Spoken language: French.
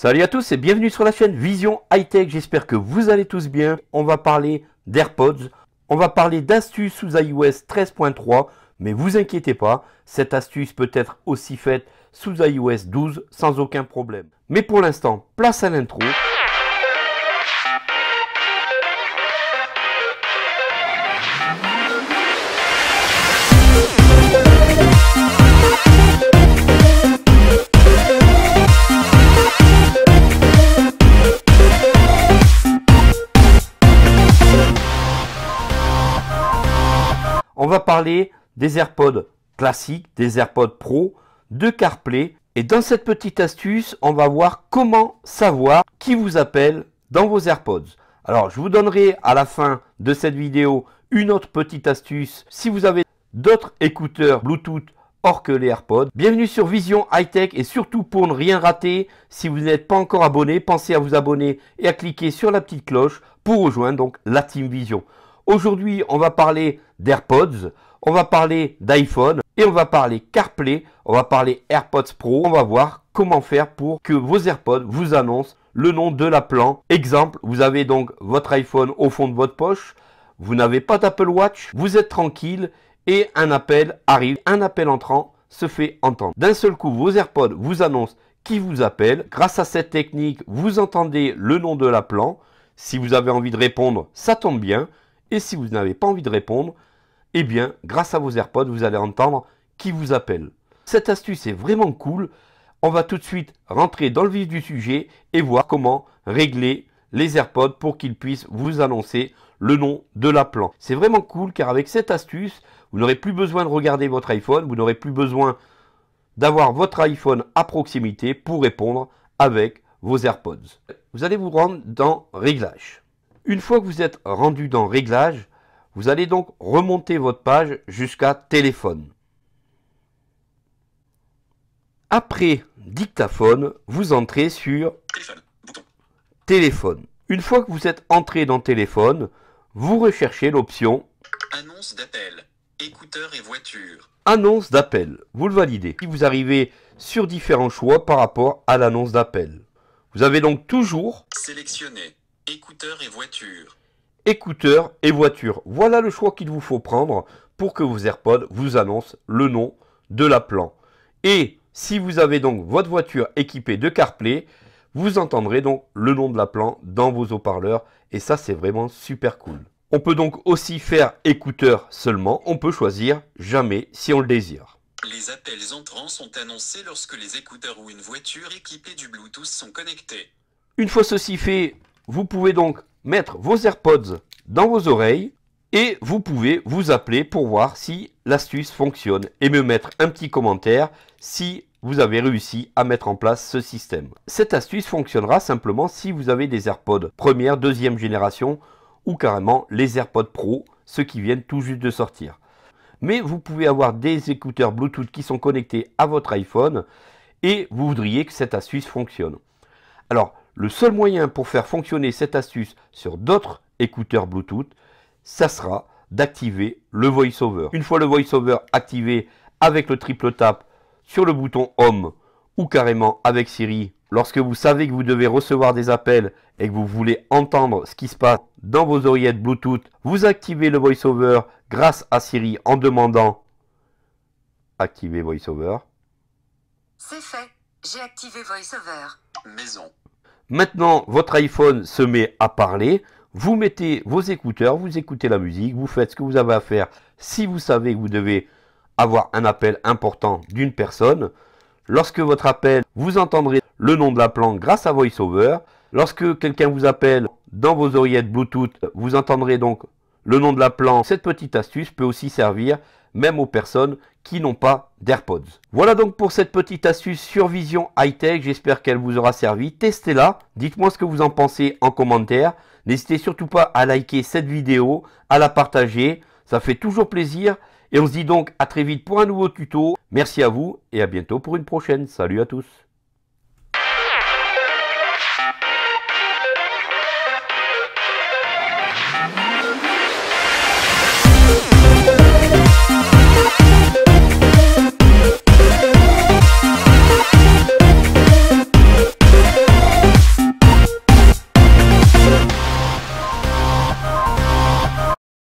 Salut à tous et bienvenue sur la chaîne Vision High Tech. J'espère que vous allez tous bien. On va parler d'AirPods, on va parler d'astuces sous iOS 13.3, mais vous inquiétez pas, cette astuce peut être aussi faite sous iOS 12 sans aucun problème. Mais pour l'instant, place à l'intro. on va parler des AirPods classiques, des AirPods Pro, de CarPlay. Et dans cette petite astuce, on va voir comment savoir qui vous appelle dans vos AirPods. Alors, je vous donnerai à la fin de cette vidéo une autre petite astuce si vous avez d'autres écouteurs Bluetooth hors que les AirPods. Bienvenue sur Vision High Tech et surtout pour ne rien rater, si vous n'êtes pas encore abonné, pensez à vous abonner et à cliquer sur la petite cloche pour rejoindre donc la Team Vision. Aujourd'hui, on va parler d'AirPods, on va parler d'iPhone et on va parler CarPlay, on va parler AirPods Pro. On va voir comment faire pour que vos AirPods vous annoncent le nom de la plan. Exemple, vous avez donc votre iPhone au fond de votre poche, vous n'avez pas d'Apple Watch, vous êtes tranquille et un appel arrive, un appel entrant se fait entendre. D'un seul coup, vos AirPods vous annoncent qui vous appelle. Grâce à cette technique, vous entendez le nom de la plan Si vous avez envie de répondre, ça tombe bien. Et si vous n'avez pas envie de répondre, eh bien, grâce à vos AirPods, vous allez entendre qui vous appelle. Cette astuce est vraiment cool. On va tout de suite rentrer dans le vif du sujet et voir comment régler les AirPods pour qu'ils puissent vous annoncer le nom de l'appelant. C'est vraiment cool car avec cette astuce, vous n'aurez plus besoin de regarder votre iPhone, vous n'aurez plus besoin d'avoir votre iPhone à proximité pour répondre avec vos AirPods. Vous allez vous rendre dans Réglages. Une fois que vous êtes rendu dans Réglages, vous allez donc remonter votre page jusqu'à Téléphone. Après Dictaphone, vous entrez sur Téléphone. Une fois que vous êtes entré dans Téléphone, vous recherchez l'option Annonce d'appel, écouteurs et voiture. Annonce d'appel, vous le validez. Si vous arrivez sur différents choix par rapport à l'annonce d'appel. Vous avez donc toujours Sélectionné. Écouteurs et voitures. Écouteurs et voitures. Voilà le choix qu'il vous faut prendre pour que vos AirPods vous annoncent le nom de la plan. Et si vous avez donc votre voiture équipée de CarPlay, vous entendrez donc le nom de la plan dans vos haut-parleurs et ça c'est vraiment super cool. On peut donc aussi faire écouteurs seulement, on peut choisir jamais si on le désire. Les appels entrants sont annoncés lorsque les écouteurs ou une voiture équipée du Bluetooth sont connectés. Une fois ceci fait, vous pouvez donc mettre vos AirPods dans vos oreilles et vous pouvez vous appeler pour voir si l'astuce fonctionne et me mettre un petit commentaire si vous avez réussi à mettre en place ce système. Cette astuce fonctionnera simplement si vous avez des AirPods première, deuxième génération ou carrément les AirPods Pro, ceux qui viennent tout juste de sortir. Mais vous pouvez avoir des écouteurs Bluetooth qui sont connectés à votre iPhone et vous voudriez que cette astuce fonctionne. Alors, le seul moyen pour faire fonctionner cette astuce sur d'autres écouteurs Bluetooth, ça sera d'activer le VoiceOver. Une fois le VoiceOver activé avec le triple tap sur le bouton Home ou carrément avec Siri, lorsque vous savez que vous devez recevoir des appels et que vous voulez entendre ce qui se passe dans vos oreillettes Bluetooth, vous activez le VoiceOver grâce à Siri en demandant Activer VoiceOver. C'est fait, j'ai activé VoiceOver. Maison. Maintenant, votre iPhone se met à parler. Vous mettez vos écouteurs, vous écoutez la musique, vous faites ce que vous avez à faire. Si vous savez que vous devez avoir un appel important d'une personne, lorsque votre appel, vous entendrez le nom de la plante grâce à VoiceOver. Lorsque quelqu'un vous appelle dans vos oreillettes Bluetooth, vous entendrez donc le nom de la plante. Cette petite astuce peut aussi servir même aux personnes qui n'ont pas d'AirPods. Voilà donc pour cette petite astuce sur Vision Hightech. J'espère qu'elle vous aura servi. Testez-la. Dites-moi ce que vous en pensez en commentaire. N'hésitez surtout pas à liker cette vidéo, à la partager. Ça fait toujours plaisir. Et on se dit donc à très vite pour un nouveau tuto. Merci à vous et à bientôt pour une prochaine. Salut à tous.